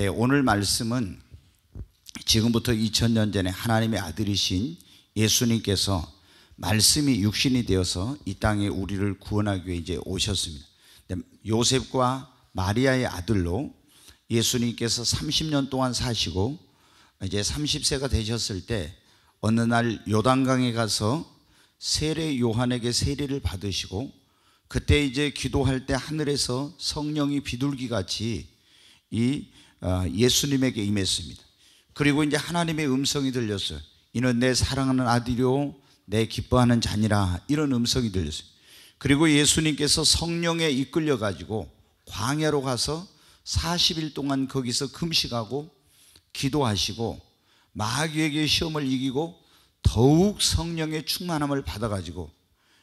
네, 오늘 말씀은 지금부터 2000년 전에 하나님의 아들이신 예수님께서 말씀이 육신이 되어서 이 땅에 우리를 구원하기 위해 이제 오셨습니다. 네, 요셉과 마리아의 아들로 예수님께서 30년 동안 사시고 이제 30세가 되셨을 때 어느 날 요단강에 가서 세례 요한에게 세례를 받으시고 그때 이제 기도할 때 하늘에서 성령이 비둘기 같이 이 아, 예수님에게 임했습니다. 그리고 이제 하나님의 음성이 들렸어요. 이는 내 사랑하는 아들이요, 내 기뻐하는 자니라 이런 음성이 들렸어요. 그리고 예수님께서 성령에 이끌려 가지고 광야로 가서 40일 동안 거기서 금식하고 기도하시고 마귀에게 시험을 이기고 더욱 성령의 충만함을 받아가지고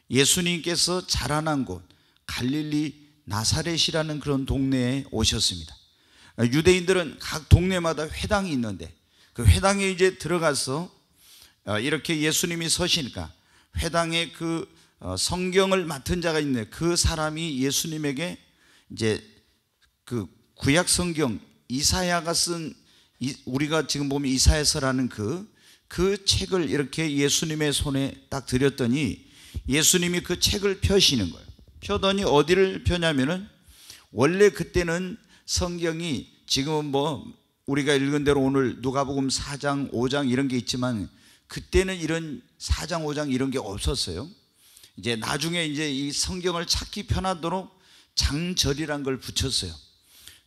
예수님께서 자라난 곳 갈릴리 나사렛이라는 그런 동네에 오셨습니다. 유대인들은 각 동네마다 회당이 있는데 그 회당에 이제 들어가서 어, 이렇게 예수님이 서시니까 회당에 그 어, 성경을 맡은 자가 있네. 그 사람이 예수님에게 이제 그 구약 성경 이사야가 쓴 우리가 지금 보면 이사야서라는 그그 그 책을 이렇게 예수님의 손에 딱 드렸더니 예수님이 그 책을 펴시는 거예요. 펴더니 어디를 펴냐면은 원래 그때는 성경이 지금은 뭐 우리가 읽은 대로 오늘 누가복음 4장, 5장 이런 게 있지만 그때는 이런 4장, 5장 이런 게 없었어요. 이제 나중에 이제 이 성경을 찾기 편하도록 장절이란 걸 붙였어요.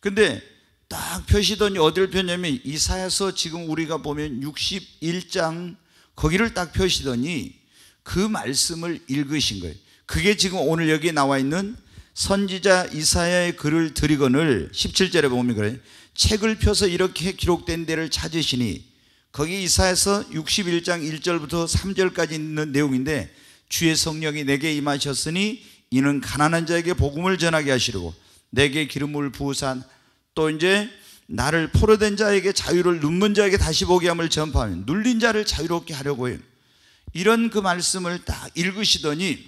근데 딱 표시더니 어디를 폈냐면 이사야서 지금 우리가 보면 61장 거기를 딱 표시더니 그 말씀을 읽으신 거예요. 그게 지금 오늘 여기 나와 있는 선지자 이사야의 글을 드리거늘 17절에 보면 그래 책을 펴서 이렇게 기록된 데를 찾으시니 거기 이사에서 61장 1절부터 3절까지 있는 내용인데 주의 성령이 내게 임하셨으니 이는 가난한 자에게 복음을 전하게 하시려고 내게 기름을 부으산 또 이제 나를 포로된 자에게 자유를 눈먼 자에게 다시 보게 함을 전파하면 눌린 자를 자유롭게 하려고 해요. 이런 그 말씀을 딱 읽으시더니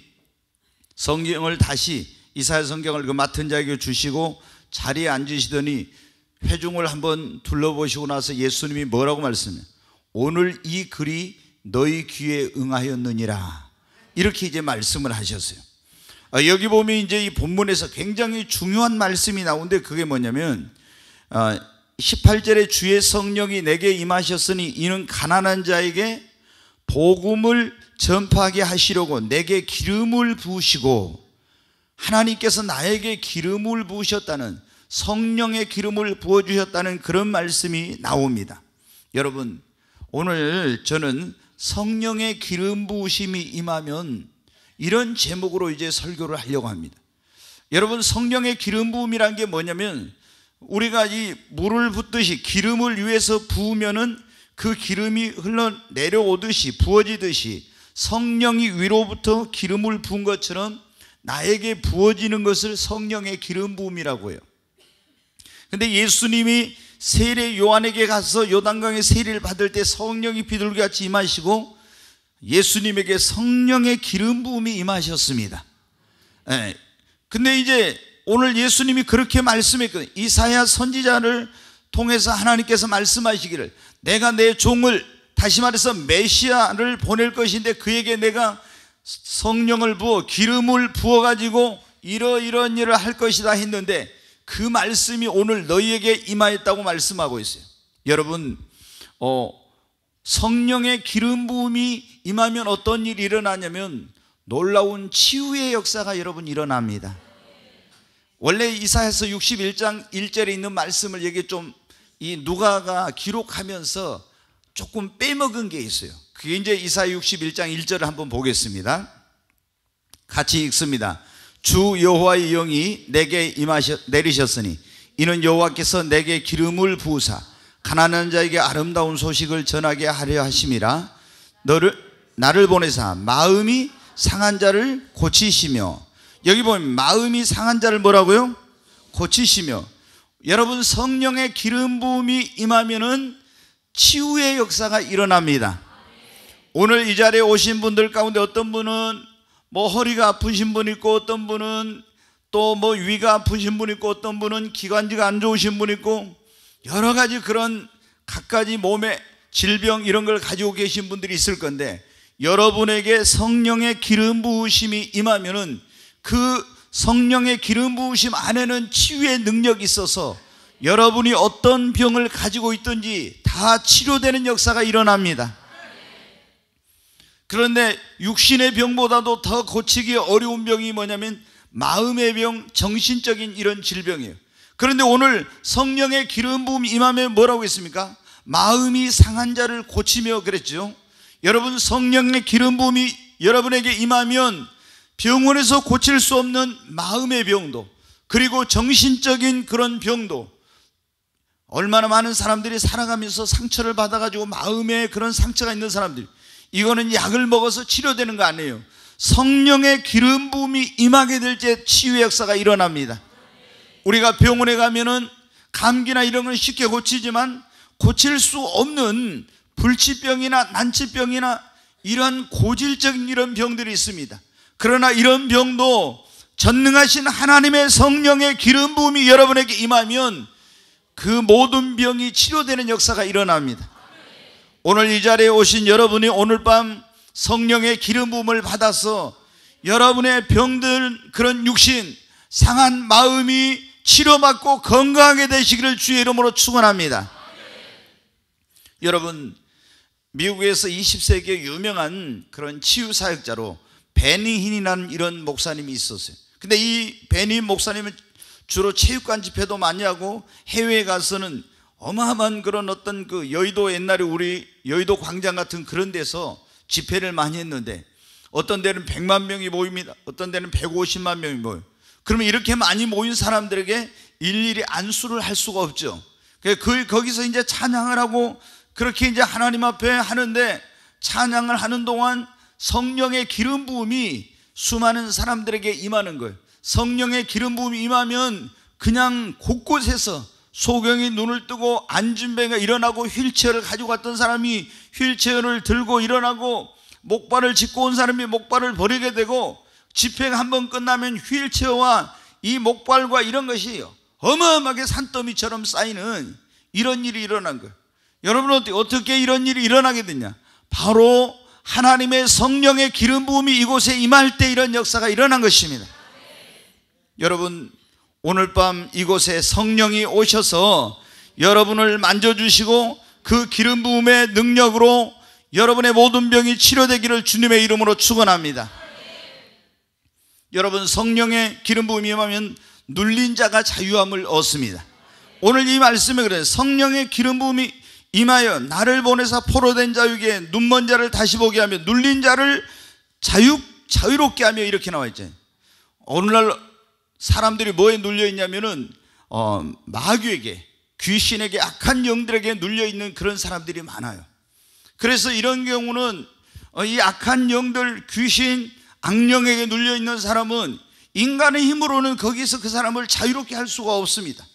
성경을 다시 이사야 성경을 그 맡은 자에게 주시고 자리에 앉으시더니 회중을 한번 둘러보시고 나서 예수님이 뭐라고 말씀해 오늘 이 글이 너희 귀에 응하였느니라 이렇게 이제 말씀을 하셨어요 아, 여기 보면 이제 이 본문에서 굉장히 중요한 말씀이 나오는데 그게 뭐냐면 18절에 아, 주의 성령이 내게 임하셨으니 이는 가난한 자에게 복음을 전파하게 하시려고 내게 기름을 부으시고 하나님께서 나에게 기름을 부으셨다는 성령의 기름을 부어주셨다는 그런 말씀이 나옵니다. 여러분, 오늘 저는 성령의 기름 부으심이 임하면 이런 제목으로 이제 설교를 하려고 합니다. 여러분, 성령의 기름 부음이란 게 뭐냐면 우리가 이 물을 붓듯이 기름을 위해서 부으면은 그 기름이 흘러내려오듯이 부어지듯이 성령이 위로부터 기름을 부은 것처럼 나에게 부어지는 것을 성령의 기름 부음이라고 해요. 근데 예수님이 세례 요한에게 가서 요단강의 세례를 받을 때 성령이 비둘기같이 임하시고 예수님에게 성령의 기름 부음이 임하셨습니다. 예. 근데 이제 오늘 예수님이 그렇게 말씀했거든요. 이사야 선지자를 통해서 하나님께서 말씀하시기를 내가 내 종을 다시 말해서 메시아를 보낼 것인데 그에게 내가 성령을 부어 기름을 부어 가지고 이러이러한 일을 할 것이다 했는데 그 말씀이 오늘 너희에게 임하였다고 말씀하고 있어요. 여러분 어, 성령의 기름 부음이 임하면 어떤 일이 일어나냐면 놀라운 치유의 역사가 여러분 일어납니다. 원래 이사에서 61장 1절에 있는 말씀을 이게 좀이 누가가 기록하면서 조금 빼먹은 게 있어요. 그게 이제 이사 61장 1절을 한번 보겠습니다. 같이 읽습니다. 주 여호와의 영이 내게 임하셨 내리셨으니 이는 여호와께서 내게 기름을 부으사 가난한 자에게 아름다운 소식을 전하게 하려 하심이라 너를 나를 보내사 마음이 상한 자를 고치시며 여기 보면 마음이 상한 자를 뭐라고요? 고치시며 여러분 성령의 기름 부음이 임하면은 치유의 역사가 일어납니다. 오늘 이 자리에 오신 분들 가운데 어떤 분은 뭐 허리가 아프신 분 있고 어떤 분은 또 뭐 위가 아프신 분 있고 어떤 분은 기관지가 안 좋으신 분 있고 여러 가지 그런 각가지 몸의 질병 이런 걸 가지고 계신 분들이 있을 건데 여러분에게 성령의 기름 부으심이 임하면은 그 성령의 기름 부으심 안에는 치유의 능력이 있어서 여러분이 어떤 병을 가지고 있든지 다 치료되는 역사가 일어납니다. 그런데 육신의 병보다도 더 고치기 어려운 병이 뭐냐면 마음의 병, 정신적인 이런 질병이에요. 그런데 오늘 성령의 기름 부음 임함에 뭐라고 했습니까? 마음이 상한 자를 고치며 그랬죠. 여러분 성령의 기름 부음이 여러분에게 임하면 병원에서 고칠 수 없는 마음의 병도 그리고 정신적인 그런 병도 얼마나 많은 사람들이 살아가면서 상처를 받아가지고 마음에 그런 상처가 있는 사람들 이거는 약을 먹어서 치료되는 거 아니에요. 성령의 기름 부음이 임하게 될 때 치유 역사가 일어납니다. 우리가 병원에 가면은 감기나 이런 건 쉽게 고치지만 고칠 수 없는 불치병이나 난치병이나 이런 고질적인 이런 병들이 있습니다. 그러나 이런 병도 전능하신 하나님의 성령의 기름 부음이 여러분에게 임하면 그 모든 병이 치료되는 역사가 일어납니다. 오늘 이 자리에 오신 여러분이 오늘 밤 성령의 기름 부음을 받아서 여러분의 병든 그런 육신 상한 마음이 치료받고 건강하게 되시기를 주의 이름으로 축원합니다. 여러분 미국에서 20세기에 유명한 그런 치유 사역자로 베니힌이라는 이런 목사님이 있었어요. 근데 이베니 목사님은 주로 체육관 집회도 많이 하고 해외에 가서는 어마어마한 그런 어떤 그 여의도 옛날에 우리 여의도 광장 같은 그런 데서 집회를 많이 했는데 어떤 데는 100만 명이 모입니다. 어떤 데는 150만 명이 모여요. 그러면 이렇게 많이 모인 사람들에게 일일이 안수를 할 수가 없죠. 그, 그 거기서 이제 찬양을 하고 그렇게 이제 하나님 앞에 하는데 찬양을 하는 동안 성령의 기름 부음이 수많은 사람들에게 임하는 거예요. 성령의 기름 부음이 임하면 그냥 곳곳에서 소경이 눈을 뜨고 안진뱅이가 일어나고 휠체어를 가지고 왔던 사람이 휠체어를 들고 일어나고 목발을 짚고 온 사람이 목발을 버리게 되고 집회가 한번 끝나면 휠체어와 이 목발과 이런 것이 어마어마하게 산더미처럼 쌓이는 이런 일이 일어난 거예요. 여러분 어떻게 이런 일이 일어나게 되냐? 바로 하나님의 성령의 기름 부음이 이곳에 임할 때 이런 역사가 일어난 것입니다. 여러분 오늘 밤 이곳에 성령이 오셔서 여러분을 만져주시고 그 기름 부음의 능력으로 여러분의 모든 병이 치료되기를 주님의 이름으로 축원합니다. 여러분 성령의 기름 부음이 임하면 눌린 자가 자유함을 얻습니다. 오늘 이 말씀에 그래 성령의 기름 부음이 임하여 나를 보내사 포로된 자에 눈먼 자를 다시 보게 하며 눌린 자를 자유 자유롭게 하며 이렇게 나와 있잖아요. 오늘날 사람들이 뭐에 눌려 있냐면은 어, 마귀에게 귀신에게 악한 영들에게 눌려 있는 그런 사람들이 많아요. 그래서 이런 경우는 어, 이 악한 영들 귀신 악령에게 눌려 있는 사람은 인간의 힘으로는 거기서 그 사람을 자유롭게 할 수가 없습니다.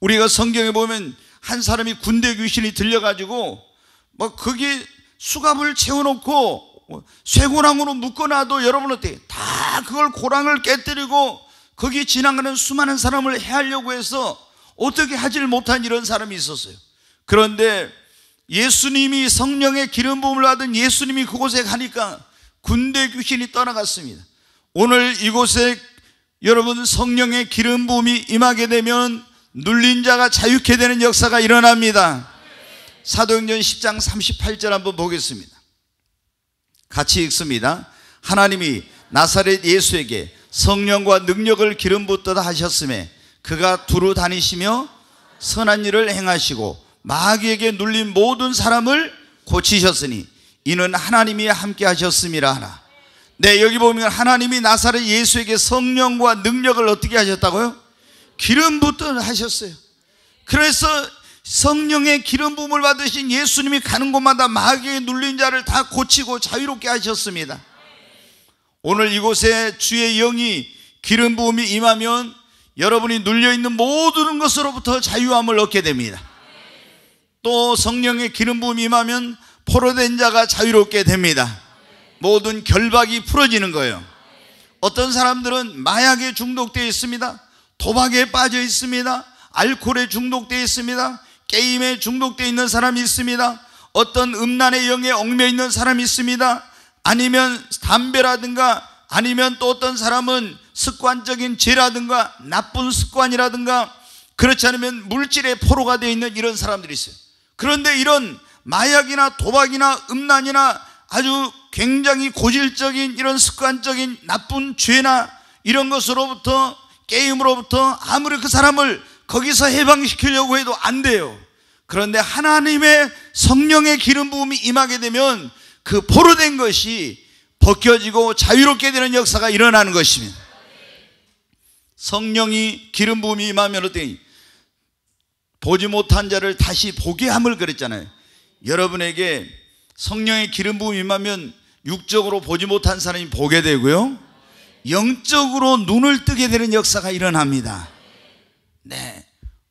우리가 성경에 보면 한 사람이 군대 귀신이 들려가지고 뭐 거기 수갑을 채워놓고 쇠고랑으로 묶어놔도 여러분 한테다 그걸 고랑을 깨뜨리고 거기에 지나가는 수많은 사람을 해하려고 해서 어떻게 하질 못한 이런 사람이 있었어요. 그런데 예수님이 성령의 기름 부음을 받은 예수님이 그곳에 가니까 군대 귀신이 떠나갔습니다. 오늘 이곳에 여러분 성령의 기름 부음이 임하게 되면 눌린 자가 자유케 되는 역사가 일어납니다. 사도행전 10장 38절 한번 보겠습니다. 같이 읽습니다. 하나님이 나사렛 예수에게 성령과 능력을 기름 붓듯 하셨음에 그가 두루 다니시며 선한 일을 행하시고 마귀에게 눌린 모든 사람을 고치셨으니 이는 하나님이 함께 하셨음이라 하나. 네, 여기 보면 하나님이 나사렛 예수에게 성령과 능력을 어떻게 하셨다고요? 기름 붓듯 하셨어요. 그래서 성령의 기름 부음을 받으신 예수님이 가는 곳마다 마귀에 눌린 자를 다 고치고 자유롭게 하셨습니다. 오늘 이곳에 주의 영이 기름 부음이 임하면 여러분이 눌려 있는 모든 것으로부터 자유함을 얻게 됩니다. 또 성령의 기름 부음이 임하면 포로된 자가 자유롭게 됩니다. 모든 결박이 풀어지는 거예요. 어떤 사람들은 마약에 중독되어 있습니다. 도박에 빠져 있습니다. 알코올에 중독되어 있습니다. 게임에 중독되어 있는 사람이 있습니다. 어떤 음란의 영에 얽매 있는 사람이 있습니다. 아니면 담배라든가 아니면 또 어떤 사람은 습관적인 죄라든가 나쁜 습관이라든가 그렇지 않으면 물질의 포로가 되어 있는 이런 사람들이 있어요. 그런데 이런 마약이나 도박이나 음란이나 아주 굉장히 고질적인 이런 습관적인 나쁜 죄나 이런 것으로부터 게임으로부터 아무리 그 사람을 거기서 해방시키려고 해도 안 돼요. 그런데 하나님의 성령의 기름 부음이 임하게 되면 그 포로된 것이 벗겨지고 자유롭게 되는 역사가 일어나는 것입니다. 성령이 기름 부음이 임하면 어때? 보지 못한 자를 다시 보게 함을 그랬잖아요. 여러분에게 성령의 기름 부음이 임하면 육적으로 보지 못한 사람이 보게 되고요. 영적으로 눈을 뜨게 되는 역사가 일어납니다. 네.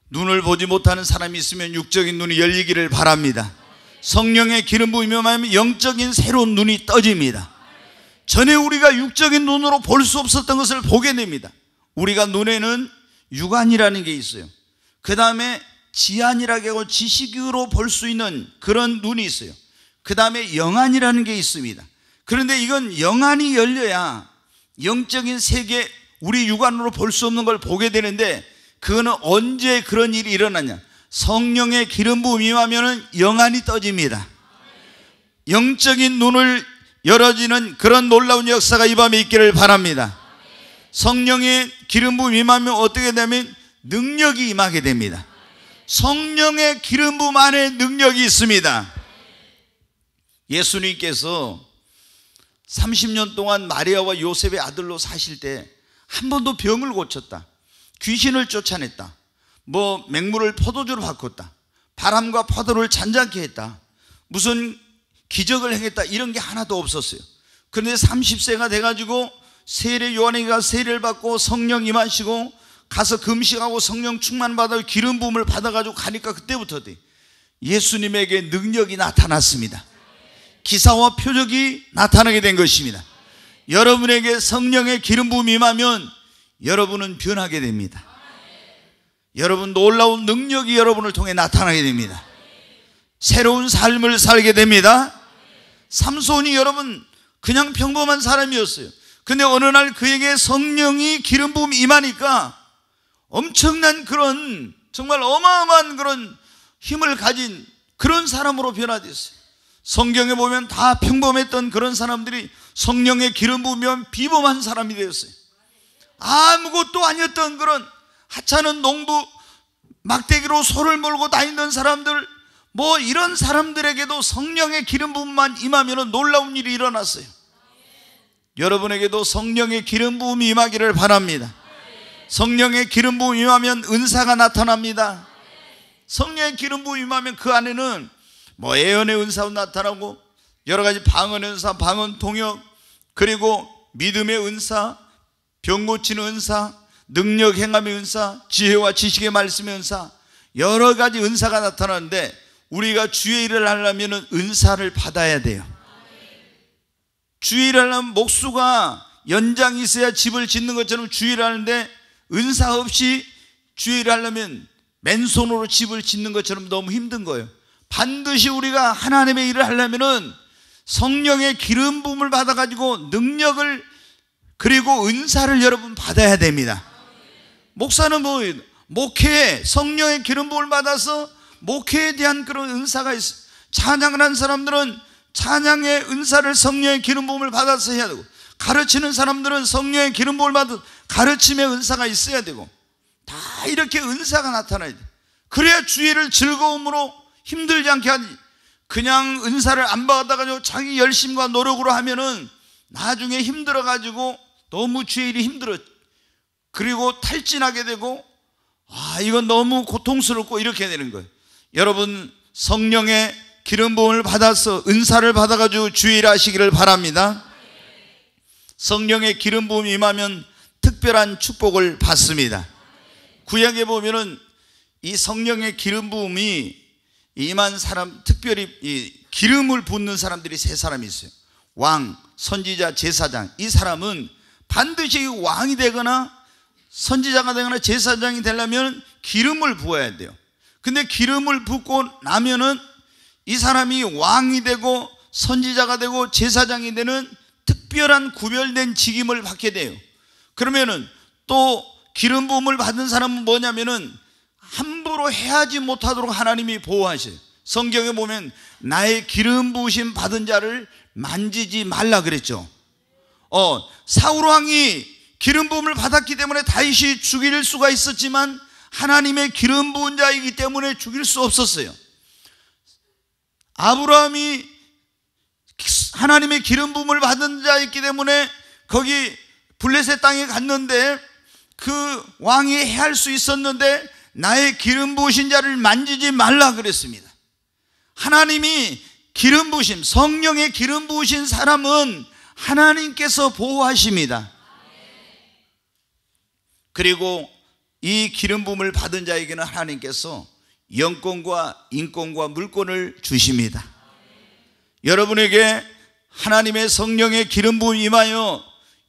눈을 보지 못하는 사람이 있으면 육적인 눈이 열리기를 바랍니다. 성령의 기름 부으며 말하면 영적인 새로운 눈이 떠집니다. 전에 우리가 육적인 눈으로 볼 수 없었던 것을 보게 됩니다. 우리가 눈에는 육안이라는 게 있어요. 그 다음에 지안이라고 지식으로 볼 수 있는 그런 눈이 있어요. 그 다음에 영안이라는 게 있습니다. 그런데 이건 영안이 열려야 영적인 세계 우리 육안으로 볼 수 없는 걸 보게 되는데 그거는 언제 그런 일이 일어나냐? 성령의 기름 부음이하면은 영안이 떠집니다. 영적인 눈을 열어지는 그런 놀라운 역사가 이 밤에 있기를 바랍니다. 성령의 기름 부음이하면 어떻게 되면 능력이 임하게 됩니다. 성령의 기름 부음 안에 능력이 있습니다. 예수님께서 30년 동안 마리아와 요셉의 아들로 사실 때 한 번도 병을 고쳤다. 귀신을 쫓아냈다. 뭐 맹물을 포도주로 바꿨다. 바람과 파도를 잔잔케 했다. 무슨 기적을 행했다. 이런 게 하나도 없었어요. 그런데 30세가 돼가지고 세례 요한이가 세례를 받고 성령 임하시고 가서 금식하고 성령 충만받아 기름 부음을 받아가지고 가니까 그때부터 돼. 예수님에게 능력이 나타났습니다. 기사와 표적이 나타나게 된 것입니다. 여러분에게 성령의 기름 부음이 임하면 여러분은 변하게 됩니다. 여러분 놀라운 능력이 여러분을 통해 나타나게 됩니다. 새로운 삶을 살게 됩니다. 삼손이 여러분 그냥 평범한 사람이었어요. 근데 어느 날 그에게 성령이 기름 부 임하니까 엄청난 그런 정말 어마어마한 그런 힘을 가진 그런 사람으로 변화됐어요. 성경에 보면 다 평범했던 그런 사람들이 성령의 기름 부으면 비범한 사람이 되었어요. 아무것도 아니었던 그런 하찮은 농부, 막대기로 소를 몰고 다니는 사람들, 뭐 이런 사람들에게도 성령의 기름 부음만 임하면 놀라운 일이 일어났어요. 여러분에게도 성령의 기름 부음이 임하기를 바랍니다. 성령의 기름 부음이 임하면 은사가 나타납니다. 성령의 기름 부음이 임하면 그 안에는 뭐 예언의 은사도 나타나고 여러 가지 방언 은사, 방언 통역 그리고 믿음의 은사, 병 고치는 은사, 능력 행함의 은사, 지혜와 지식의 말씀의 은사, 여러 가지 은사가 나타나는데 우리가 주의 일을 하려면 은사를 받아야 돼요. 주의 일을 하면 목수가 연장이 있어야 집을 짓는 것처럼 주의 일을 하는데 은사 없이 주의 일을 하려면 맨손으로 집을 짓는 것처럼 너무 힘든 거예요. 반드시 우리가 하나님의 일을 하려면 성령의 기름 부음을 받아가지고 능력을 그리고 은사를 여러분 받아야 됩니다. 목사는 뭐 목회에 성령의 기름 부을 받아서 목회에 대한 그런 은사가 있어. 찬양을 한 사람들은 찬양의 은사를 성령의 기름 부음을 받아서 해야 되고 가르치는 사람들은 성령의 기름 부음을 받아 가르침의 은사가 있어야 되고 다 이렇게 은사가 나타나야 돼. 그래야 주의를 즐거움으로 힘들지 않게 하지. 그냥 은사를 안 받아가지고 자기 열심과 노력으로 하면은 나중에 힘들어가지고 너무 주의 일이 힘들어 그리고 탈진하게 되고 아 이건 너무 고통스럽고 이렇게 되는 거예요 여러분 성령의 기름 부음을 받아서 은사를 받아가지고 주의 하시기를 바랍니다 성령의 기름 부음 임하면 특별한 축복을 받습니다 구약에 보면은 이 성령의 기름 부음이 임한 사람 특별히 기름을 붓는 사람들이 세 사람이 있어요 왕, 선지자, 제사장 이 사람은 반드시 왕이 되거나 선지자가 되거나 제사장이 되려면 기름을 부어야 돼요. 근데 기름을 붓고 나면은 이 사람이 왕이 되고 선지자가 되고 제사장이 되는 특별한 구별된 직임을 받게 돼요. 그러면은 또 기름 부음을 받은 사람은 뭐냐면은 함부로 해하지 못하도록 하나님이 보호하셔요. 성경에 보면 나의 기름 부으심 받은 자를 만지지 말라 그랬죠. 어, 사울 왕이 기름 부음을 받았기 때문에 다윗이 죽일 수가 있었지만 하나님의 기름 부은 자이기 때문에 죽일 수 없었어요. 아브라함이 하나님의 기름 부음을 받은 자였기 때문에 거기 블레셋 땅에 갔는데 그 왕이 해할 수 있었는데 나의 기름 부으신 자를 만지지 말라 그랬습니다. 하나님이 기름 부심 성령의 기름 부으신 사람은 하나님께서 보호하십니다. 그리고 이 기름 붐을 받은 자에게는 하나님께서 영권과 인권과 물권을 주십니다. 여러분에게 하나님의 성령의 기름 부 임하여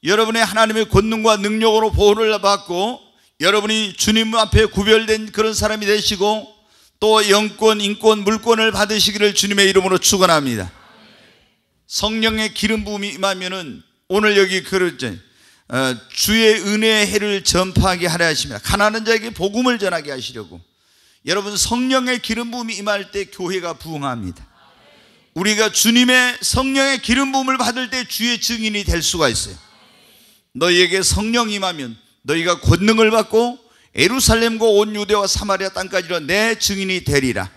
여러분의 하나님의 권능과 능력으로 보호를 받고 여러분이 주님 앞에 구별된 그런 사람이 되시고 또 영권, 인권, 물권을 받으시기를 주님의 이름으로 축원합니다. 성령의 기름 부음이 임하면은 오늘 여기 그랬죠. 어, 주의 은혜의 해를 전파하게 하려 하십니다. 가난한 자에게 복음을 전하게 하시려고. 여러분 성령의 기름 부음이 임할 때 교회가 부흥합니다. 우리가 주님의 성령의 기름 부음을 받을 때 주의 증인이 될 수가 있어요. 너희에게 성령 임하면 너희가 권능을 받고 에루살렘과 온 유대와 사마리아 땅까지로 내 증인이 되리라.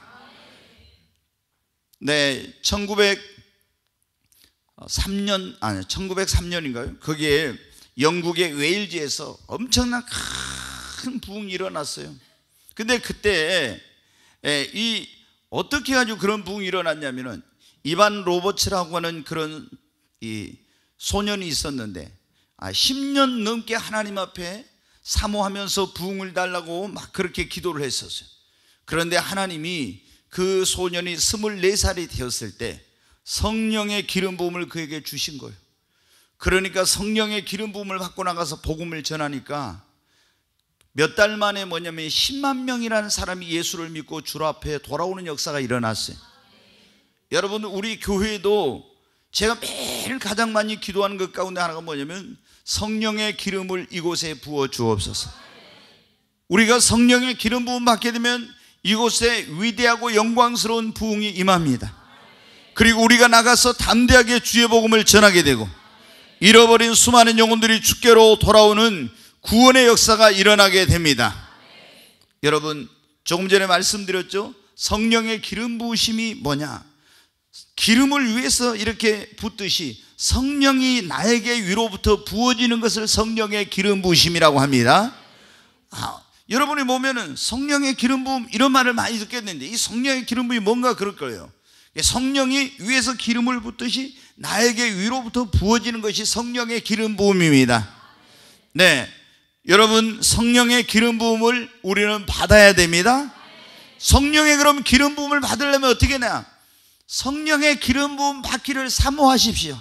네, 1903년 아니 1903년인가요? 거기에 영국의 웨일즈에서 엄청난 큰 부흥이 일어났어요. 근데 그때 예, 이 어떻게 가지고 그런 부흥이 일어났냐면은 이반 로버츠라고 하는 그런 이 소년이 있었는데 아 10년 넘게 하나님 앞에 사모하면서 부흥을 달라고 막 그렇게 기도를 했었어요. 그런데 하나님이 그 소년이 24살이 되었을 때 성령의 기름 부음을 그에게 주신 거예요. 그러니까 성령의 기름 부음을 받고 나가서 복음을 전하니까 몇 달 만에 뭐냐면 10만 명이라는 사람이 예수를 믿고 주 앞에 돌아오는 역사가 일어났어요. 여러분 우리 교회도 제가 매일 가장 많이 기도하는 것 가운데 하나가 뭐냐면 성령의 기름을 이곳에 부어 주옵소서. 우리가 성령의 기름 부음 받게 되면 이곳에 위대하고 영광스러운 부흥이 임합니다. 그리고 우리가 나가서 담대하게 주의 복음을 전하게 되고 잃어버린 수많은 영혼들이 주께로 돌아오는 구원의 역사가 일어나게 됩니다. 여러분, 조금 전에 말씀드렸죠? 성령의 기름 부으심이 뭐냐? 기름을 위해서 이렇게 붓듯이 성령이 나에게 위로부터 부어지는 것을 성령의 기름 부으심이라고 합니다. 아, 여러분이 보면은 성령의 기름 부음 이런 말을 많이 듣겠는데 이 성령의 기름 부음이 뭔가 그럴 거예요. 성령이 위에서 기름을 붓듯이 나에게 위로부터 부어지는 것이 성령의 기름 부음입니다. 네. 여러분 성령의 기름 부음을 우리는 받아야 됩니다. 성령의 그럼 기름 부음을 받으려면 어떻게 해야 성령의 기름 부음 받기를 사모하십시오.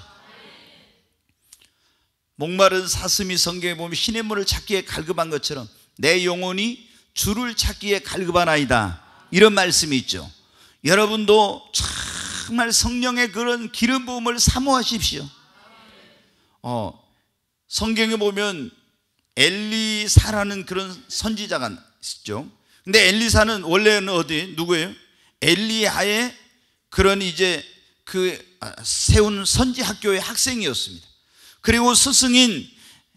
목마른 사슴이 성경에 보면 신의 물을 찾기에 갈급한 것처럼 내 영혼이 주를 찾기에 갈급한 아이다. 이런 말씀이 있죠. 여러분도 참 정말 성령의 그런 기름 부음을 사모하십시오. 어, 성경에 보면 엘리사라는 그런 선지자가 있죠. 근데 엘리사는 원래는 어디 누구예요? 엘리야의 그런 이제 그 아, 세운 선지 학교의 학생이었습니다. 그리고 스승인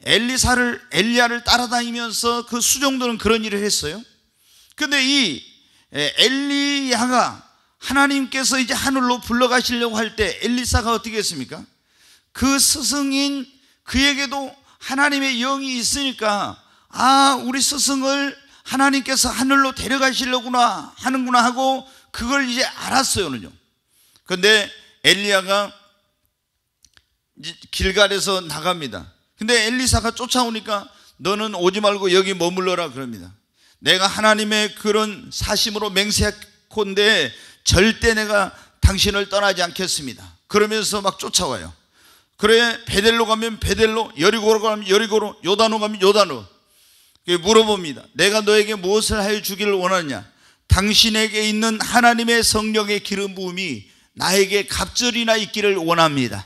엘리사를 엘리야를 따라다니면서 그 수종들은 그런 일을 했어요. 근데 이 엘리야가 하나님께서 이제 하늘로 불러가시려고 할 때 엘리사가 어떻게 했습니까? 그 스승인 그에게도 하나님의 영이 있으니까 아 우리 스승을 하나님께서 하늘로 데려가시려구나 하는구나 하고 그걸 이제 알았어요 그런데 엘리야가 길갈에서 나갑니다 근데 엘리사가 쫓아오니까 너는 오지 말고 여기 머물러라 그럽니다 내가 하나님의 그런 사심으로 맹세할 건데 절대 내가 당신을 떠나지 않겠습니다. 그러면서 막 쫓아와요. 그래 베델로 가면 베델로 여리고로 가면 여리고로 요단으로 가면 요단으로 물어봅니다. 내가 너에게 무엇을 하여 주기를 원하냐? 당신에게 있는 하나님의 성령의 기름 부음이 나에게 갑절이나 있기를 원합니다.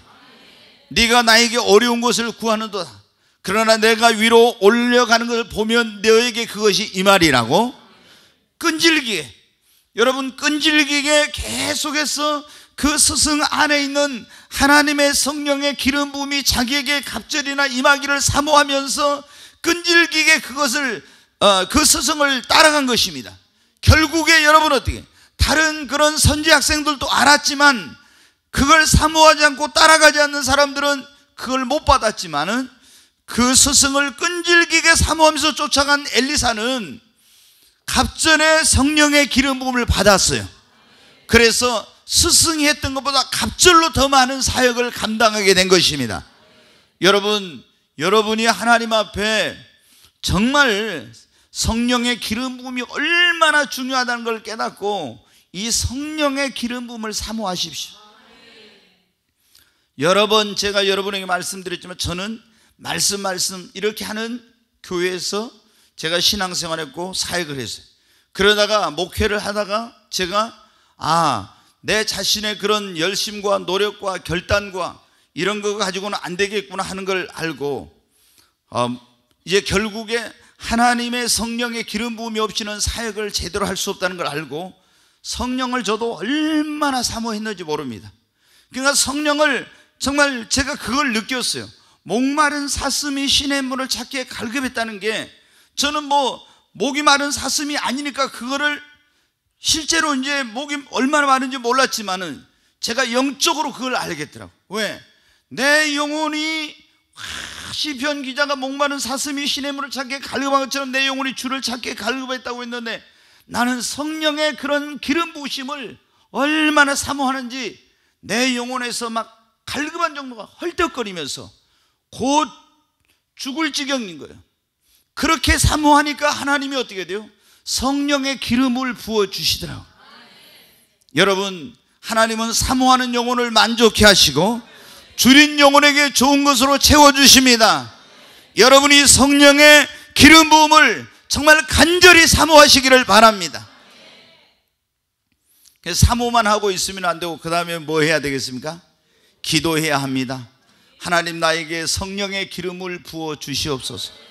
네가 나에게 어려운 것을 구하는도다. 그러나 내가 위로 올려가는 것을 보면 너에게 그것이 이 말이라고 끈질기게 여러분 끈질기게 계속해서 그 스승 안에 있는 하나님의 성령의 기름 부음이 자기에게 갑절이나 임하기를 사모하면서 끈질기게 그것을 어, 그 스승을 따라간 것입니다. 결국에 여러분 어떻게 다른 그런 선지 학생들도 알았지만 그걸 사모하지 않고 따라가지 않는 사람들은 그걸 못 받았지만은 그 스승을 끈질기게 사모하면서 쫓아간 엘리사는 갑전에 성령의 기름 부음을 받았어요. 그래서 스승이 했던 것보다 갑절로 더 많은 사역을 감당하게 된 것입니다. 여러분, 여러분이 하나님 앞에 정말 성령의 기름 부음이 얼마나 중요하다는 걸 깨닫고 이 성령의 기름 부음을 사모하십시오. 여러 번 제가 여러분에게 말씀드렸지만 저는 말씀 말씀 이렇게 하는 교회에서 제가 신앙생활 했고 사역을 했어요. 그러다가 목회를 하다가 제가 아, 내 자신의 그런 열심과 노력과 결단과 이런 거 가지고는 안 되겠구나 하는 걸 알고 어, 이제 결국에 하나님의 성령의 기름 부음이 없이는 사역을 제대로 할 수 없다는 걸 알고 성령을 저도 얼마나 사모했는지 모릅니다. 그러니까 성령을 정말 제가 그걸 느꼈어요. 목마른 사슴이 시냇물을 찾기에 갈급했다는 게 저는 뭐 목이 마른 사슴이 아니니까 그거를 실제로 이제 목이 얼마나 마른지 몰랐지만은 제가 영적으로 그걸 알겠더라고. 왜? 내 영혼이 시편 기자가 목마른 사슴이 시냇물을 찾게 갈급한 것처럼 내 영혼이 주를 찾게 갈급했다고 했는데 나는 성령의 그런 기름 부심을 얼마나 사모하는지 내 영혼에서 막 갈급한 정도가 헐떡거리면서 곧 죽을 지경인 거예요. 그렇게 사모하니까 하나님이 어떻게 돼요? 성령의 기름을 부어주시더라고요. 여러분, 하나님은 사모하는 영혼을 만족해 하시고 줄인 영혼에게 좋은 것으로 채워주십니다. 여러분이 성령의 기름 부음을 정말 간절히 사모하시기를 바랍니다. 사모만 하고 있으면 안 되고 그 다음에 뭐 해야 되겠습니까? 기도해야 합니다. 하나님 나에게 성령의 기름을 부어 주시옵소서.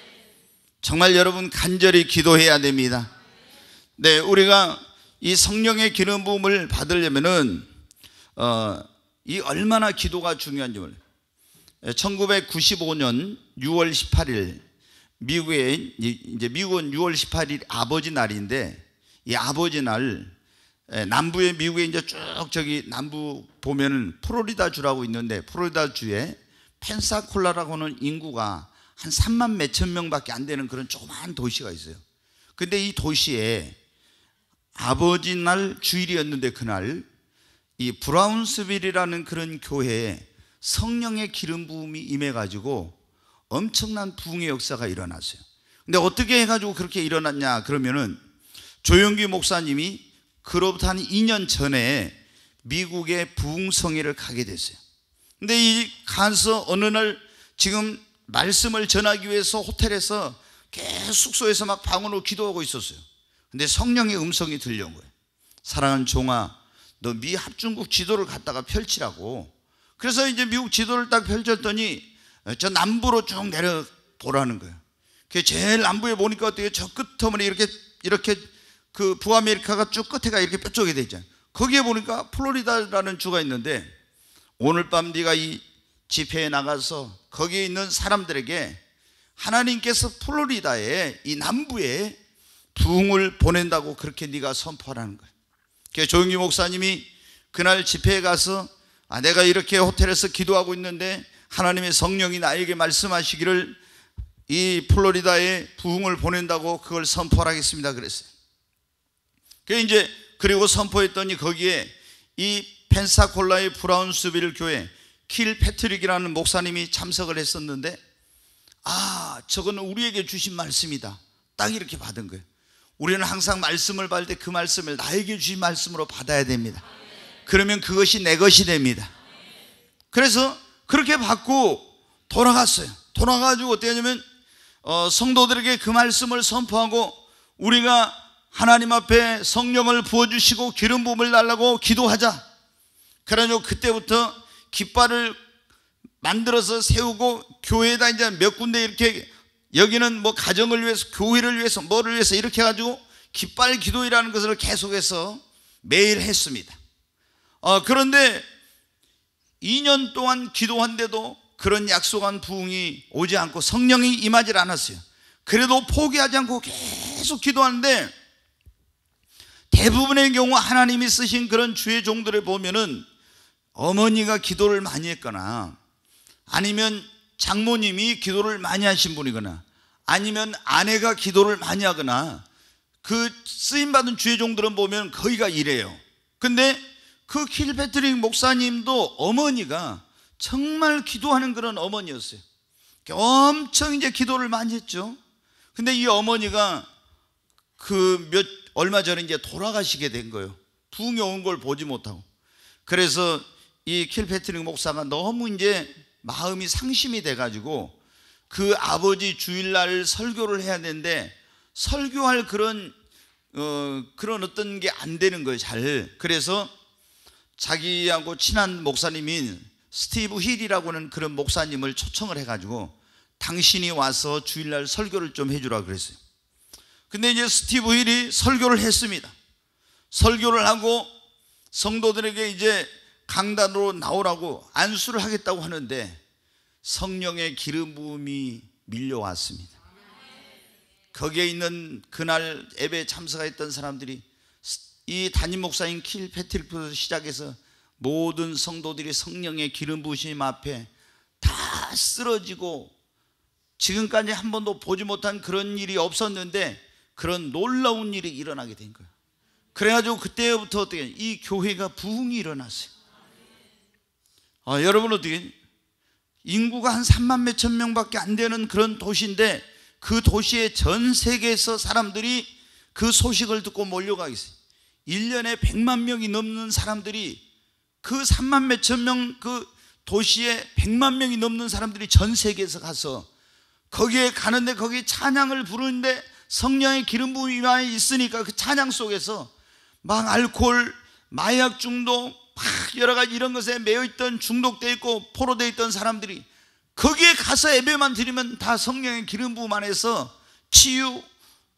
정말 여러분 간절히 기도해야 됩니다. 네, 우리가 이 성령의 기름 부음을 받으려면은 어, 이 얼마나 기도가 중요한지 몰라요. 1995년 6월 18일 미국에 이제 미국은 6월 18일 아버지 날인데 이 아버지 날 예, 남부의 미국에 이제 쭉 저기 남부 보면은 플로리다 주라고 있는데 플로리다 주에 펜사콜라라고 하는 인구가 한 3만 몇 천 명밖에 안 되는 그런 조그마한 도시가 있어요. 근데 이 도시에 아버지 날 주일이었는데 그날 이 브라운스빌이라는 그런 교회에 성령의 기름 부음이 임해 가지고 엄청난 부흥의 역사가 일어났어요. 근데 어떻게 해 가지고 그렇게 일어났냐 그러면은 조영규 목사님이 그로부터 한 2년 전에 미국의 부흥성회를 가게 됐어요. 근데 이 가서 어느 날 지금 말씀을 전하기 위해서 호텔에서 계속 숙소에서 막 방언으로 기도하고 있었어요. 근데 성령의 음성이 들려온 거예요. 사랑하는 종아, 너 미 합중국 지도를 갖다가 펼치라고. 그래서 이제 미국 지도를 딱 펼쳤더니 저 남부로 쭉 내려보라는 거예요. 그 제일 남부에 보니까 어떻게 저 끝터머리 이렇게 이렇게 그 북아메리카가 쭉 끝에가 이렇게 뾰족이 돼 있잖아요. 거기에 보니까 플로리다라는 주가 있는데 오늘 밤 네가 이 집회에 나가서 거기에 있는 사람들에게 하나님께서 플로리다의 이 남부에 부흥을 보낸다고 그렇게 네가 선포하는 라 거예요. 그래서 조용기 목사님이 그날 집회에 가서 아 내가 이렇게 호텔에서 기도하고 있는데 하나님의 성령이 나에게 말씀하시기를 이 플로리다에 부흥을 보낸다고 그걸 선포하겠습니다 그랬어요. 그 이제 그리고 선포했더니 거기에 이 펜사콜라의 브라운 스빌 교회 킬 패트릭이라는 목사님이 참석을 했었는데 아저건 우리에게 주신 말씀이다 딱 이렇게 받은 거예요 우리는 항상 말씀을 받을 때 그 말씀을 나에게 주신 말씀으로 받아야 됩니다 그러면 그것이 내 것이 됩니다 그래서 그렇게 받고 돌아갔어요 돌아가지고 어땠냐면 어, 성도들에게 그 말씀을 선포하고 우리가 하나님 앞에 성령을 부어주시고 기름 부음을 달라고 기도하자 그러가 그때부터 깃발을 만들어서 세우고 교회에다 이제 몇 군데 이렇게 여기는 뭐 가정을 위해서 교회를 위해서 뭐를 위해서 이렇게 해가지고 깃발 기도이라는 것을 계속해서 매일 했습니다. 어, 그런데 2년 동안 기도한데도 그런 약속한 부흥이 오지 않고 성령이 임하지 않았어요. 그래도 포기하지 않고 계속 기도하는데 대부분의 경우 하나님이 쓰신 그런 주의 종들을 보면은 어머니가 기도를 많이 했거나 아니면 장모님이 기도를 많이 하신 분이거나 아니면 아내가 기도를 많이 하거나 그 쓰임받은 주의 종들은 보면 거의가 이래요. 근데 그 킬패트릭 목사님도 어머니가 정말 기도하는 그런 어머니였어요. 엄청 이제 기도를 많이 했죠. 근데 이 어머니가 그 몇 얼마 전에 이제 돌아가시게 된 거예요. 붕이 온걸 보지 못하고. 그래서 이 킬패트릭 목사가 너무 이제 마음이 상심이 돼가지고 그 아버지 주일날 설교를 해야 되는데 설교할 그런 어, 그런 어떤 게 안 되는 거예요. 잘 그래서 자기하고 친한 목사님인 스티브 힐이라고는 그런 목사님을 초청을 해가지고 당신이 와서 주일날 설교를 좀 해주라 그랬어요. 근데 이제 스티브 힐이 설교를 했습니다. 설교를 하고 성도들에게 이제 강단으로 나오라고 안수를 하겠다고 하는데 성령의 기름 부음이 밀려왔습니다. 거기에 있는 그날 예에 참석했던 사람들이 이 담임 목사인 킬 패트릭부터 시작해서 모든 성도들이 성령의 기름 부심 앞에 다 쓰러지고 지금까지 한 번도 보지 못한 그런 일이 없었는데 그런 놀라운 일이 일어나게 된 거예요. 그래가지고 그때부터 어떻게 이 교회가 부흥이 일어났어요. 아, 여러분 어떻게 인구가 한 3만 몇 천 명밖에 안 되는 그런 도시인데 그 도시의 전 세계에서 사람들이 그 소식을 듣고 몰려가겠어요. 1년에 100만 명이 넘는 사람들이 그 3만 몇 천 명 그 도시에 100만 명이 넘는 사람들이 전 세계에서 가서 거기에 가는데 거기 찬양을 부르는데 성령의 기름 부음이 있으니까 그 찬양 속에서 막 알코올, 마약 중독, 막 여러 가지 이런 것에 매여 있던 중독되어 있고 포로되어 있던 사람들이 거기에 가서 예배만 드리면 다 성령의 기름 부음 안에서 치유,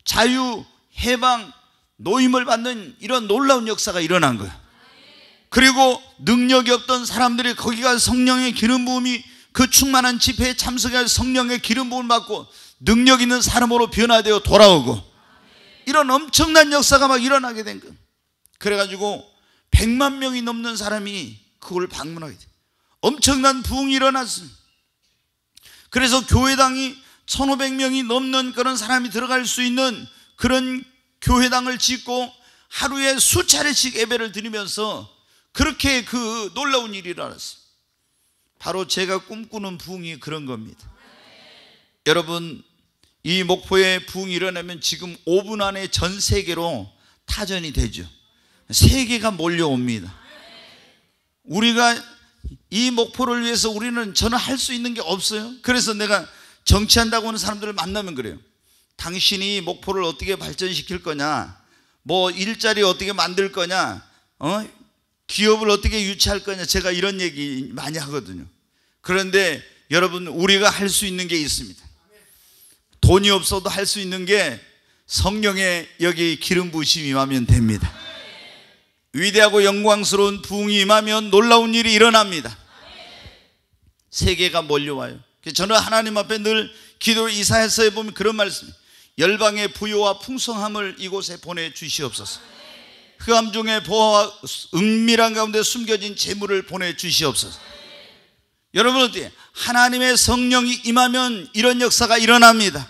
자유, 해방, 노임을 받는 이런 놀라운 역사가 일어난 거예요 그리고 능력이 없던 사람들이 거기 가 성령의 기름 부음이 그 충만한 집회에 참석해 성령의 기름 부음 을 받고 능력 있는 사람으로 변화되어 돌아오고 이런 엄청난 역사가 막 일어나게 된거예요 그래가지고 100만 명이 넘는 사람이 그걸 방문하게 돼. 엄청난 부흥이 일어났습니다. 그래서 교회당이 1,500명이 넘는 그런 사람이 들어갈 수 있는 그런 교회당을 짓고 하루에 수차례씩 예배를 드리면서 그렇게 그 놀라운 일이 일어났어요. 바로 제가 꿈꾸는 부흥이 그런 겁니다. 여러분 이 목포의 부흥이 일어나면 지금 5분 안에 전 세계로 타전이 되죠. 세계가 몰려옵니다. 우리가 이 목표를 위해서 우리는 저는 할 수 있는 게 없어요. 그래서 내가 정치한다고 하는 사람들을 만나면 그래요. 당신이 목표를 어떻게 발전시킬 거냐, 뭐 일자리 어떻게 만들 거냐, 어? 기업을 어떻게 유치할 거냐, 제가 이런 얘기 많이 하거든요. 그런데 여러분, 우리가 할 수 있는 게 있습니다. 돈이 없어도 할 수 있는 게 성령의 여기 기름 부심이 하면 됩니다. 위대하고 영광스러운 부흥이 임하면 놀라운 일이 일어납니다. 세계가 몰려와요. 저는 하나님 앞에 늘 기도 이사에서 보면 그런 말씀 열방의 부요와 풍성함을 이곳에 보내주시옵소서. 그 함중에 보화와 은밀한 가운데 숨겨진 재물을 보내주시옵소서. 여러분 어때? 하나님의 성령이 임하면 이런 역사가 일어납니다.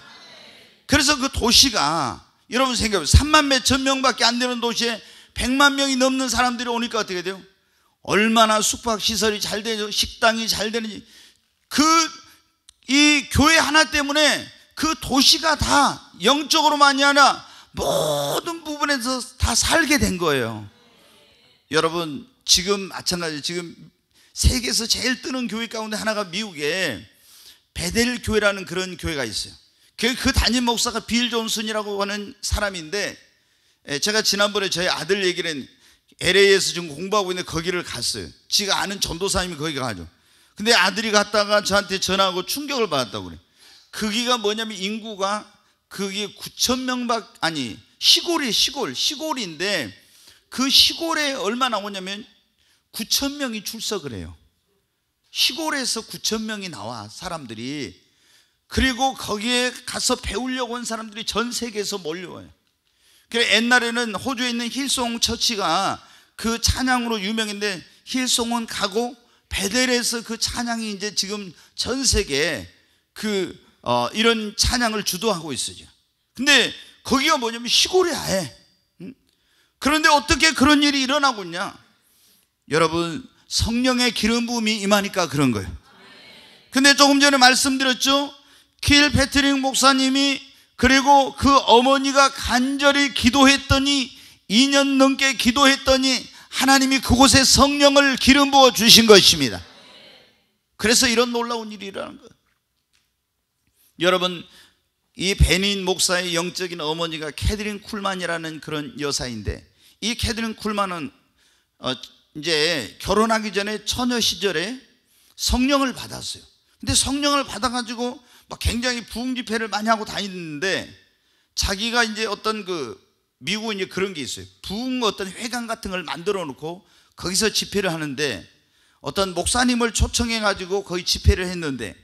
그래서 그 도시가 여러분 생각해보세요. 3만 몇천 명밖에 안 되는 도시에 100만 명이 넘는 사람들이 오니까 어떻게 돼요? 얼마나 숙박시설이 잘 되죠? 식당이 잘 되는지. 그, 이 교회 하나 때문에 그 도시가 다 영적으로만이 아니라 모든 부분에서 다 살게 된 거예요. 여러분, 지금 마찬가지, 지금 세계에서 제일 뜨는 교회 가운데 하나가 미국에 베델 교회라는 그런 교회가 있어요. 그, 그 담임 목사가 빌 존슨이라고 하는 사람인데 예, 제가 지난번에 저희 아들 얘기를 LA에서 지금 공부하고 있는 거기를 그 갔어요. 지가 아는 전도사님이 거기 가죠. 근데 아들이 갔다가 저한테 전화하고 충격을 받았다고 그래. 거기가 그 뭐냐면 인구가 그게 9천 명밖 아니 시골이 시골 시골인데 그 시골에 얼마 나오냐면 9천 명이 출석을 해요. 시골에서 9천 명이 나와 사람들이 그리고 거기에 가서 배우려고 온 사람들이 전 세계에서 몰려와요. 그래 옛날에는 호주에 있는 힐송 처치가 그 찬양으로 유명했는데 힐송은 가고 베델에서 그 찬양이 이제 지금 전 세계에 그 어, 이런 찬양을 주도하고 있어요. 근데 거기가 뭐냐면 시골이 아예. 음? 그런데 어떻게 그런 일이 일어나고 있냐? 여러분 성령의 기름 부음이 임하니까 그런 거예요. 근데 조금 전에 말씀드렸죠. 킬 패트릭 목사님이 그리고 그 어머니가 간절히 기도했더니 2년 넘게 기도했더니 하나님이 그곳에 성령을 기름 부어 주신 것입니다. 그래서 이런 놀라운 일이 일어난 거예요. 여러분 이 베닌 목사의 영적인 어머니가 캐드린 쿨만이라는 그런 여사인데 이 캐드린 쿨만은 어, 이제 결혼하기 전에 처녀 시절에 성령을 받았어요. 근데 성령을 받아가지고 막 굉장히 부흥 집회를 많이 하고 다니는데 자기가 이제 어떤 그 미국은 이제 그런 게 있어요. 부흥 어떤 회관 같은 걸 만들어 놓고 거기서 집회를 하는데 어떤 목사님을 초청해 가지고 거기 집회를 했는데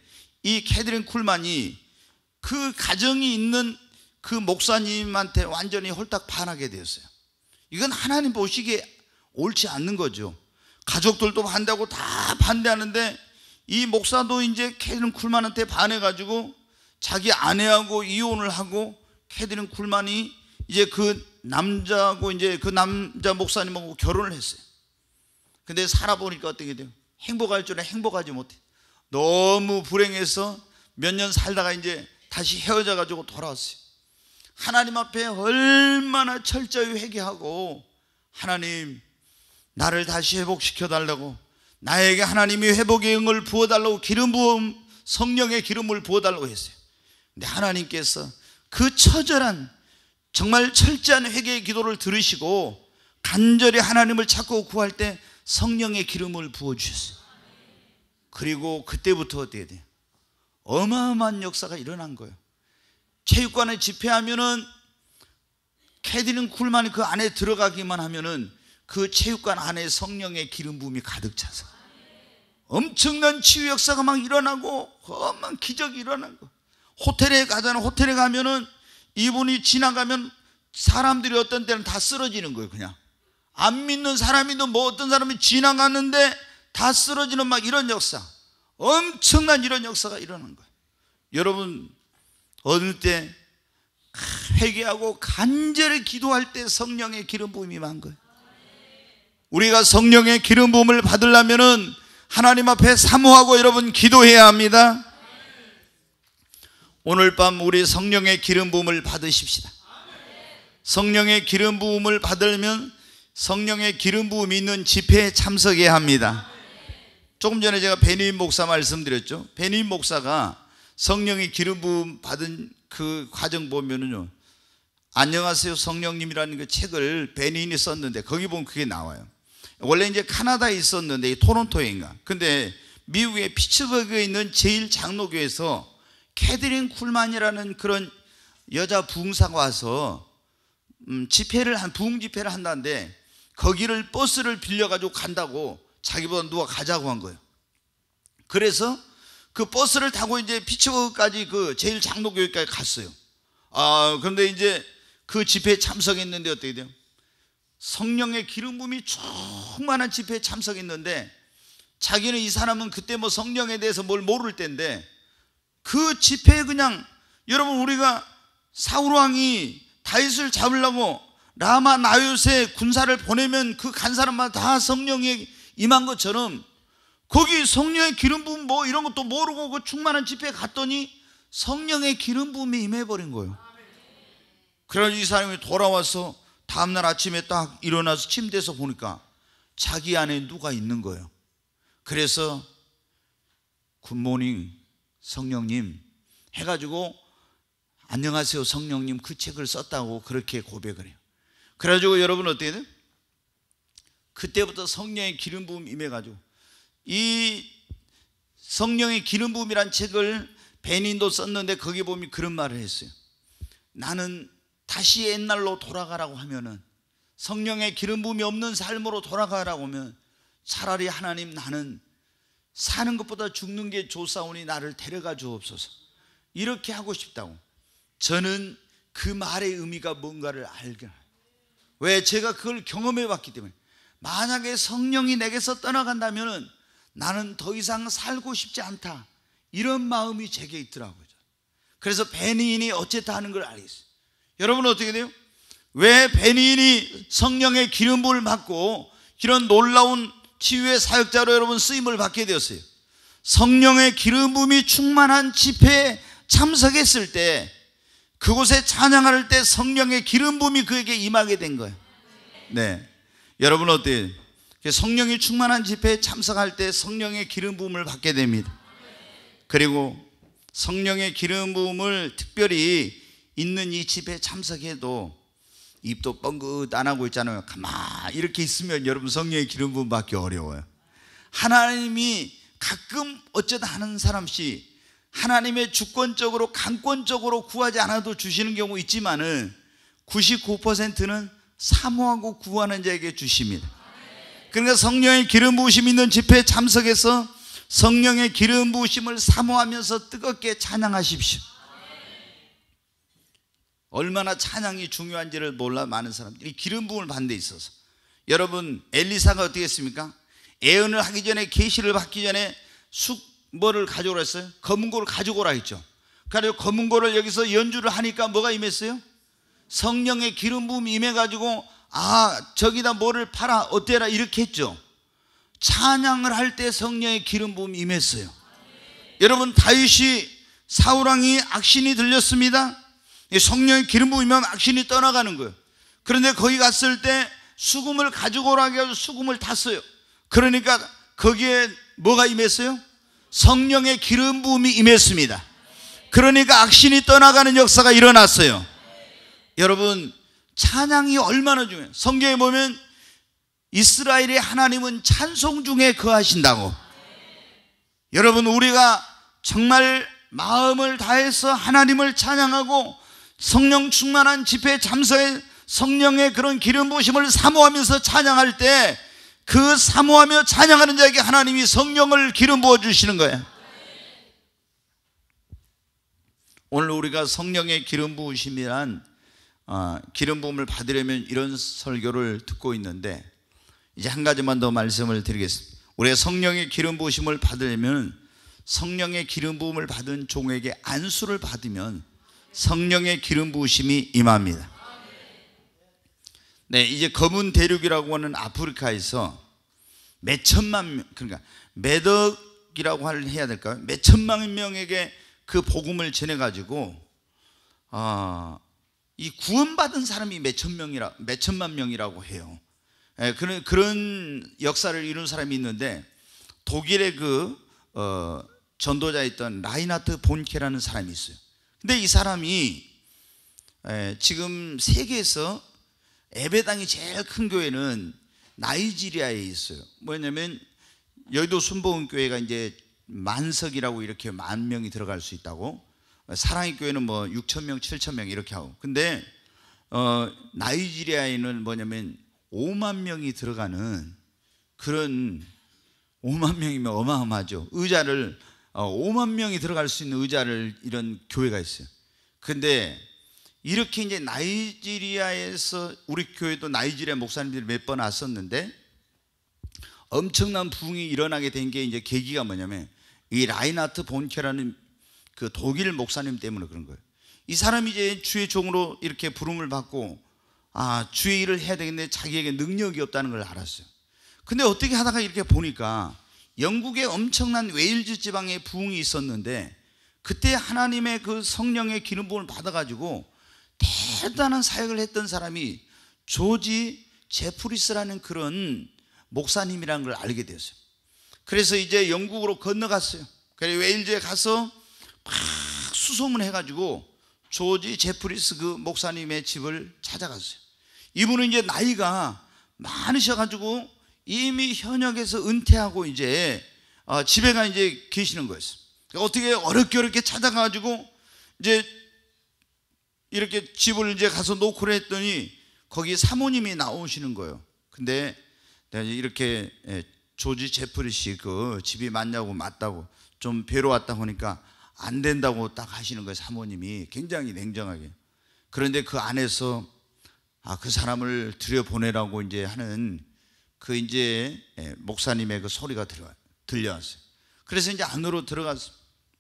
이 캐드린 쿨만이 그 가정이 있는 그 목사님한테 완전히 홀딱 반하게 되었어요. 이건 하나님 보시기에 옳지 않는 거죠. 가족들도 반대하고다 반대하는데 이 목사도 이제 캐드린 쿨만한테 반해가지고 자기 아내하고 이혼을 하고 캐드린 쿨만이 이제 그 남자하고 이제 그 남자 목사님하고 결혼을 했어요. 근데 살아보니까 어떻게 돼요? 행복할 줄은 행복하지 못해. 너무 불행해서 몇 년 살다가 이제 다시 헤어져가지고 돌아왔어요. 하나님 앞에 얼마나 철저히 회개하고 하나님 나를 다시 회복시켜 달라고 나에게 하나님이 회복의 영을 부어달라고 기름 부음, 성령의 기름을 부어달라고 했어요. 근데 하나님께서 그 처절한 정말 철저한 회개의 기도를 들으시고 간절히 하나님을 찾고 구할 때 성령의 기름을 부어주셨어요. 그리고 그때부터 어떻게 돼요? 어마어마한 역사가 일어난 거예요. 체육관에 집회하면은 캐디는 쿨만그 안에 들어가기만 하면은 그 체육관 안에 성령의 기름 부음이 가득 차서 엄청난 치유 역사가 막 일어나고 엄청 기적이 일어난 거. 호텔에 가잖아. 호텔에 가면은 이분이 지나가면 사람들이 어떤 때는 다 쓰러지는 거예요, 그냥. 안 믿는 사람이든 뭐 어떤 사람이 지나가는데 다 쓰러지는 막 이런 역사. 엄청난 이런 역사가 일어난 거예요. 여러분, 어느 때 회개하고 간절히 기도할 때 성령의 기름 부음이 만 거예요. 우리가 성령의 기름 부음을 받으려면은 하나님 앞에 사모하고 여러분 기도해야 합니다. 오늘 밤 우리 성령의 기름 부음을 받으십시다. 성령의 기름 부음을 받으면 성령의 기름 부음이 있는 집회에 참석해야 합니다. 조금 전에 제가 베니인 목사 말씀드렸죠. 베니인 목사가 성령의 기름 부음 받은 그 과정 보면은요. 안녕하세요 성령님이라는 그 책을 베니인이 썼는데 거기 보면 그게 나와요. 원래 이제 카나다에 있었는데 토론토에인가. 근데 미국의 피츠버그에 있는 제일 장로교에서 캐드린 쿨만이라는 그런 여자 부흥사가 와서 음, 집회를 한 부흥 집회를 한다는데 거기를 버스를 빌려 가지고 간다고 자기보다 누가 가자고 한 거예요. 그래서 그 버스를 타고 이제 피츠버그까지 그 제일 장로교회까지 갔어요. 아, 그런데 이제 그 집회에 참석했는데 어떻게 돼요? 성령의 기름 붐이 충만한 집회에 참석했는데 자기는 이 사람은 그때 뭐 성령에 대해서 뭘 모를 때인데 그 집회에 그냥 여러분 우리가 사울 왕이 다윗을 잡으려고 라마 나요세 군사를 보내면 그 간 사람마다 다성령에 임한 것처럼 거기 성령의 기름 붐뭐 이런 것도 모르고 그 충만한 집회에 갔더니 성령의 기름 붐이 임해버린 거예요. 그래서 이 사람이 돌아와서 다음날 아침에 딱 일어나서 침대에서 보니까 자기 안에 누가 있는 거예요. 그래서 굿모닝 성령님 해가지고 안녕하세요 성령님 그 책을 썼다고 그렇게 고백을 해요. 그래가지고 여러분 어때요? 그때부터 성령의 기름 부음 임해가지고 이 성령의 기름 부음이란 책을 베닌도 썼는데 거기 보면 그런 말을 했어요. 나는 다시 옛날로 돌아가라고 하면은 성령의 기름 부음이 없는 삶으로 돌아가라고 하면 차라리 하나님 나는 사는 것보다 죽는 게 좋사오니 나를 데려가 주옵소서. 이렇게 하고 싶다고. 저는 그 말의 의미가 뭔가를 알게. 왜? 제가 그걸 경험해 봤기 때문에. 만약에 성령이 내게서 떠나간다면 나는 더 이상 살고 싶지 않다. 이런 마음이 제게 있더라고요. 그래서 베니인이 어쨌다 하는 걸 알겠어요. 여러분 어떻게 돼요? 왜 베니인이 성령의 기름 부을 받고 이런 놀라운 치유의 사역자로 여러분 쓰임을 받게 되었어요. 성령의 기름 부이 충만한 집회에 참석했을 때 그곳에 찬양할 때 성령의 기름 부이 그에게 임하게 된 거예요. 네. 여러분 어때요? 그 성령이 충만한 집회에 참석할 때 성령의 기름 부을 받게 됩니다. 그리고 성령의 기름 부을 특별히 있는 이 집에 참석해도 입도 뻥긋 안 하고 있잖아요. 가만 이렇게 있으면 여러분 성령의 기름 부 받기 어려워요. 하나님이 가끔 어쩌다 하는 사람씩 하나님의 주권적으로 강권적으로 구하지 않아도 주시는 경우 있지만 99%는 사모하고 구하는 자에게 주십니다. 그러니까 성령의 기름 부으심 있는 집회에 참석해서 성령의 기름 부으심을 사모하면서 뜨겁게 찬양하십시오. 얼마나 찬양이 중요한지를 몰라 많은 사람들이 기름 부음을 받는 데 있어서 여러분 엘리사가 어떻게 했습니까? 예언을 하기 전에 계시를 받기 전에 숙뭐를 가져오라 했어요? 검은 고를 가져오라 했죠 그래서 검은 고를 여기서 연주를 하니까 뭐가 임했어요? 성령의 기름 부음 임해가지고 아 저기다 뭐를 팔아 어때라 이렇게 했죠 찬양을 할 때 성령의 기름 부음 임했어요 여러분 다윗이 사울왕이 악신이 들렸습니다 성령의 기름 부으면 악신이 떠나가는 거예요. 그런데 거기 갔을 때 수금을 가지고 오라고 해서 수금을 탔어요. 그러니까 거기에 뭐가 임했어요? 성령의 기름 부음이 임했습니다. 그러니까 악신이 떠나가는 역사가 일어났어요. 여러분 찬양이 얼마나 중요해요. 성경에 보면 이스라엘의 하나님은 찬송 중에 거하신다고. 여러분 우리가 정말 마음을 다해서 하나님을 찬양하고 성령 충만한 집회 참석에 성령의 그런 기름 부심을 사모하면서 찬양할 때 그 사모하며 찬양하는 자에게 하나님이 성령을 기름 부어 주시는 거예요. 오늘 우리가 성령의 기름 부으심이란 어, 기름 부음을 받으려면 이런 설교를 듣고 있는데 이제 한 가지만 더 말씀을 드리겠습니다. 우리의 성령의 기름 부으심을 받으려면 성령의 기름 부음을 받은 종에게 안수를 받으면 성령의 기름 부으심이 임합니다. 네, 이제 검은 대륙이라고 하는 아프리카에서 몇 천만 명, 그러니까 매덕이라고 해야 될까요? 몇 천만 명에게 그 복음을 전해가지고, 어, 이 구원받은 사람이 몇천 명이라, 몇 천만 명이라고 해요. 예, 그런, 그런 역사를 이룬 사람이 있는데, 독일의 그, 어, 전도자였던 라인하트 본케라는 사람이 있어요. 근데 이 사람이 예, 지금 세계에서 에베당이 제일 큰 교회는 나이지리아에 있어요. 뭐냐면 여의도 순복음 교회가 이제 만석이라고 이렇게 만 명이 들어갈 수 있다고 사랑의 교회는 뭐 6천 명, 7천 명 이렇게 하고 근데 어, 나이지리아에는 뭐냐면 5만 명이 들어가는 그런 5만 명이면 어마어마하죠. 의자를 5만 어, 명이 들어갈 수 있는 의자를 이런 교회가 있어요. 근데 이렇게 이제 나이지리아에서 우리 교회도 나이지리아 목사님들이 몇 번 왔었는데 엄청난 부이 일어나게 된 게 이제 계기가 뭐냐면 이 라인하트 본케라는 그 독일 목사님 때문에 그런 거예요. 이 사람이 이제 주의 종으로 이렇게 부름을 받고 아, 주의 일을 해야 되겠네. 자기에게 능력이 없다는 걸 알았어요. 근데 어떻게 하다가 이렇게 보니까 영국의 엄청난 웨일즈 지방에 부흥이 있었는데 그때 하나님의 그 성령의 기름 부음을 받아가지고 대단한 사역을 했던 사람이 조지 제프리스라는 그런 목사님이라는 걸 알게 되었어요. 그래서 이제 영국으로 건너갔어요. 그래서 웨일즈에 가서 막 수소문 해가지고 조지 제프리스 그 목사님의 집을 찾아갔어요. 이분은 이제 나이가 많으셔가지고 이미 현역에서 은퇴하고 이제 아, 집에가 이제 계시는 거였어요. 그러니까 어떻게 어렵게 어렵게 찾아가지고 이제 이렇게 집을 이제 가서 노크를 했더니 거기 사모님이 나오시는 거예요. 근데 내가 이렇게 예, 조지 제프리 씨 그 집이 맞냐고 맞다고 좀 뵈러 왔다고 하니까 안 된다고 딱 하시는 거예요. 사모님이 굉장히 냉정하게. 그런데 그 안에서 아, 그 사람을 들여보내라고 이제 하는 그 이제 예, 목사님의 그 소리가 들려, 들려왔어요. 그래서 이제 안으로 들어갔어요.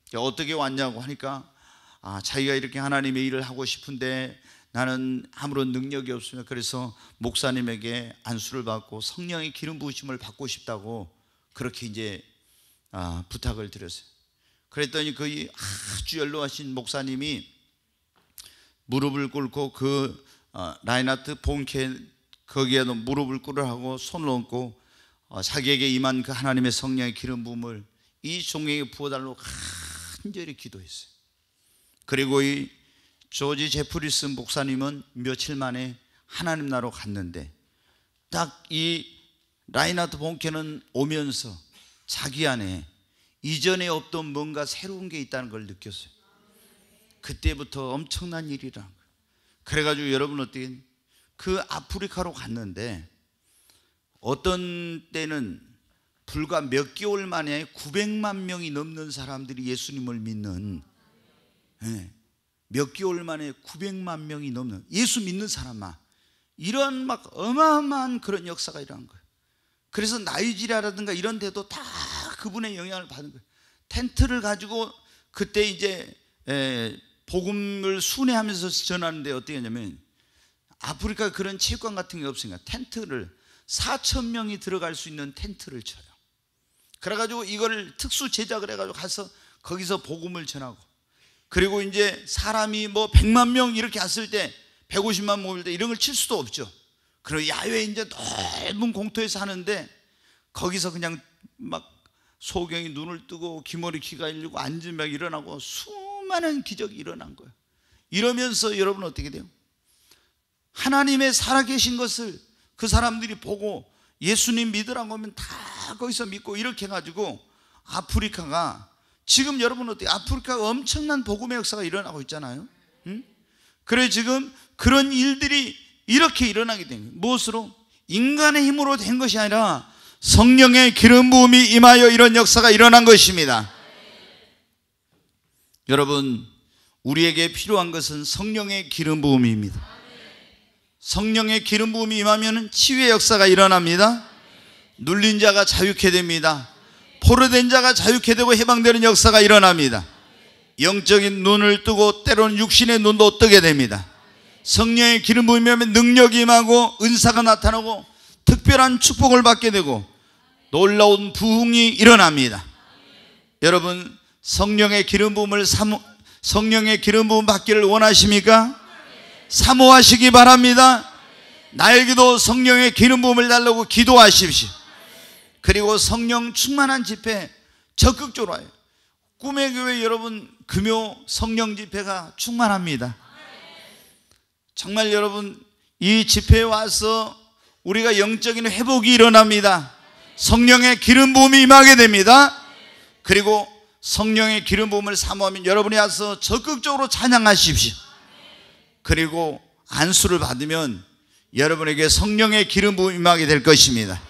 그러니까 어떻게 왔냐고 하니까 아, 자기가 이렇게 하나님의 일을 하고 싶은데 나는 아무런 능력이 없으며 그래서 목사님에게 안수를 받고 성령의 기름 부으심을 받고 싶다고 그렇게 이제 아, 부탁을 드렸어요. 그랬더니 그 아주 연로하신 목사님이 무릎을 꿇고 그 어, 라인하트 본캐 거기에는 무릎을 꿇으라고 손을 얹고 어, 자기에게 임한 그 하나님의 성령의 기름 부음을 이 종에게 부어달라고 간절히 기도했어요. 그리고 이 조지 제프리슨 목사님은 며칠 만에 하나님 나라로 갔는데 딱 이 라이나트 본케는 오면서 자기 안에 이전에 없던 뭔가 새로운 게 있다는 걸 느꼈어요. 그때부터 엄청난 일이라는 거예요. 그래가지고 여러분 어떻게 그 아프리카로 갔는데 어떤 때는 불과 몇 개월 만에 900만 명이 넘는 사람들이 예수님을 믿는 예, 몇 개월 만에 900만 명이 넘는 예수 믿는 사람아 이런 막 어마어마한 그런 역사가 일어난 거예요. 그래서 나이지리아라든가 이런 데도 다 그분의 영향을 받은 거예요. 텐트를 가지고 그때 이제 에, 예, 복음을 순회하면서 전하는데 어떻게 했냐면 아프리카 그런 체육관 같은 게 없으니까 텐트를 4천 명이 들어갈 수 있는 텐트를 쳐요. 그래가지고 이걸 특수 제작을 해가지고 가서 거기서 복음을 전하고 그리고 이제 사람이 뭐 100만 명 이렇게 왔을 때 150만 모일 때 이런 걸 칠 수도 없죠. 그리고 야외 이제 넓은 공터에서 하는데 거기서 그냥 막 소경이 눈을 뜨고 귀머리 귀가 일리고 앉으면 일어나고 수많은 기적이 일어난 거예요. 이러면서 여러분 어떻게 돼요? 하나님의 살아계신 것을 그 사람들이 보고 예수님 믿으라고 하면 다 거기서 믿고 이렇게 해가지고 아프리카가 지금 여러분 어때요? 아프리카 엄청난 복음의 역사가 일어나고 있잖아요. 응? 그래 지금 그런 일들이 이렇게 일어나게 된 거예요. 무엇으로? 인간의 힘으로 된 것이 아니라 성령의 기름 부음이 임하여 이런 역사가 일어난 것입니다. 여러분, 우리에게 필요한 것은 성령의 기름 부음입니다. 성령의 기름 부음이 임하면 치유의 역사가 일어납니다. 눌린 자가 자유케 됩니다. 포로된 자가 자유케 되고 해방되는 역사가 일어납니다. 영적인 눈을 뜨고 때로는 육신의 눈도 뜨게 됩니다. 성령의 기름 부음이 하면 능력이 임하고 은사가 나타나고 특별한 축복을 받게 되고 놀라운 부흥이 일어납니다. 여러분 성령의 기름 부음을 성령의 기름 부음 받기를 원하십니까? 사모하시기 바랍니다. 나에도 성령의 기름 부음을 달라고 기도하십시오. 그리고 성령 충만한 집회 적극적으로 와요. 꿈의 교회 여러분 금요 성령 집회가 충만합니다. 정말 여러분 이 집회에 와서 우리가 영적인 회복이 일어납니다. 성령의 기름 부음이 임하게 됩니다. 그리고 성령의 기름 부음을 사모하면 여러분이 와서 적극적으로 찬양하십시오. 그리고 안수를 받으면 여러분에게 성령의 기름 부임하게 될 것입니다.